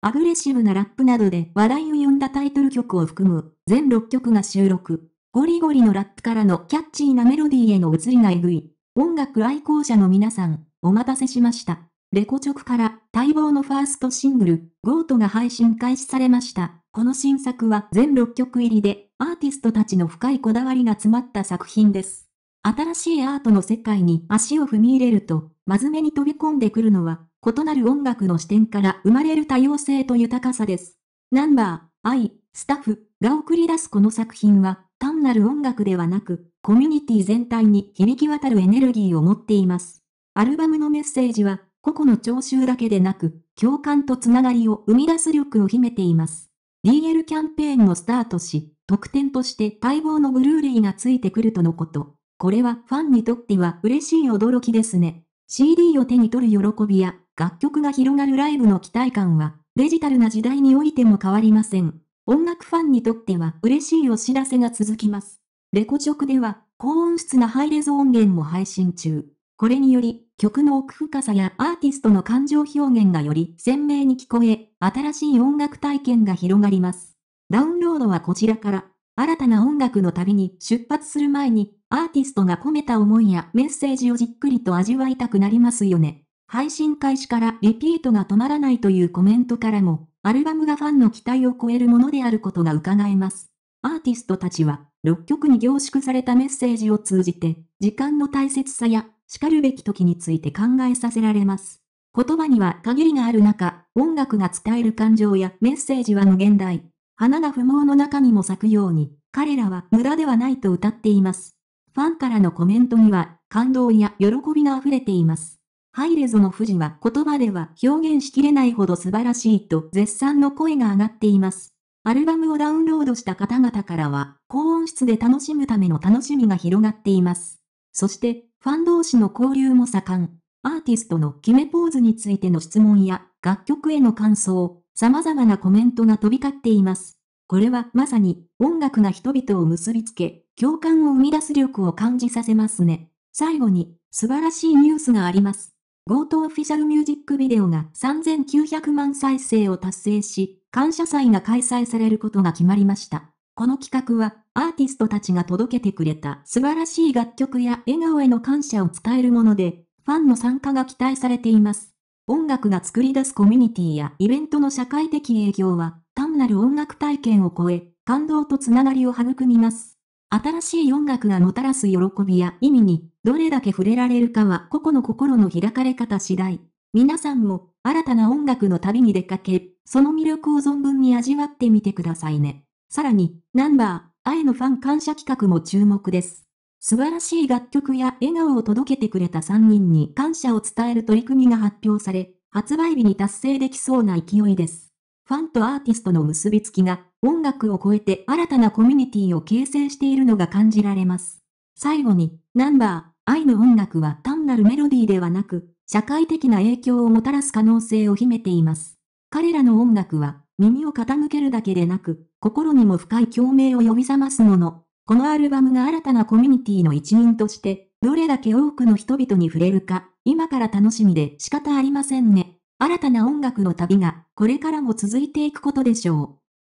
アグレッシブなラップなどで話題を呼んだタイトル曲を含む全6曲が収録。ゴリゴリのラップからのキャッチーなメロディーへの移りがえぐい。音楽愛好者の皆さん、お待たせしました。レコ直から待望のファーストシングル、ゴートが配信開始されました。この新作は全6曲入りで、アーティストたちの深いこだわりが詰まった作品です。新しいアートの世界に足を踏み入れると、まず目に飛び込んでくるのは、異なる音楽の視点から生まれる多様性と豊かさです。ナンバー、愛、スタッフが送り出すこの作品は、単なる音楽ではなく、コミュニティ全体に響き渡るエネルギーを持っています。アルバムのメッセージは、個々の聴衆だけでなく、共感とつながりを生み出す力を秘めています。DL キャンペーンをスタートし、特典として待望のブルーレイがついてくるとのこと。これはファンにとっては嬉しい驚きですね。CD を手に取る喜びや、楽曲が広がるライブの期待感は、デジタルな時代においても変わりません。音楽ファンにとっては嬉しいお知らせが続きます。レコチョクでは、高音質なハイレゾ音源も配信中。これにより、曲の奥深さやアーティストの感情表現がより鮮明に聞こえ、新しい音楽体験が広がります。ダウンロードはこちらから、新たな音楽の旅に出発する前にアーティストが込めた思いやメッセージをじっくりと味わいたくなりますよね。配信開始からリピートが止まらないというコメントからも、アルバムがファンの期待を超えるものであることが伺えます。アーティストたちは、6曲に凝縮されたメッセージを通じて、時間の大切さや、叱るべき時について考えさせられます。言葉には限りがある中、音楽が伝える感情やメッセージは無限大。花が不毛の中にも咲くように、彼らは無駄ではないと歌っています。ファンからのコメントには、感動や喜びが溢れています。ハイレゾの富士は言葉では表現しきれないほど素晴らしいと絶賛の声が上がっています。アルバムをダウンロードした方々からは、高音質で楽しむための楽しみが広がっています。そして、ファン同士の交流も盛ん。アーティストの決めポーズについての質問や、楽曲への感想、様々なコメントが飛び交っています。これはまさに音楽が人々を結びつけ、共感を生み出す力を感じさせますね。最後に、素晴らしいニュースがあります。GoTo オフィシャルミュージックビデオが3900万再生を達成し、感謝祭が開催されることが決まりました。この企画は、アーティストたちが届けてくれた素晴らしい楽曲や笑顔への感謝を伝えるもので、ファンの参加が期待されています。音楽が作り出すコミュニティやイベントの社会的影響は、単なる音楽体験を超え、感動とつながりを育みます。新しい音楽がもたらす喜びや意味に、どれだけ触れられるかは個々の心の開かれ方次第。皆さんも、新たな音楽の旅に出かけ、その魅力を存分に味わってみてくださいね。さらに、ナンバー、愛のファン感謝企画も注目です。素晴らしい楽曲や笑顔を届けてくれた3人に感謝を伝える取り組みが発表され、発売日に達成できそうな勢いです。ファンとアーティストの結びつきが音楽を超えて新たなコミュニティを形成しているのが感じられます。最後に、ナンバー、愛の音楽は単なるメロディーではなく、社会的な影響をもたらす可能性を秘めています。彼らの音楽は、耳を傾けるだけでなく、心にも深い共鳴を呼び覚ますもの。このアルバムが新たなコミュニティの一員として、どれだけ多くの人々に触れるか、今から楽しみで仕方ありませんね。新たな音楽の旅が、これからも続いていくことでしょう。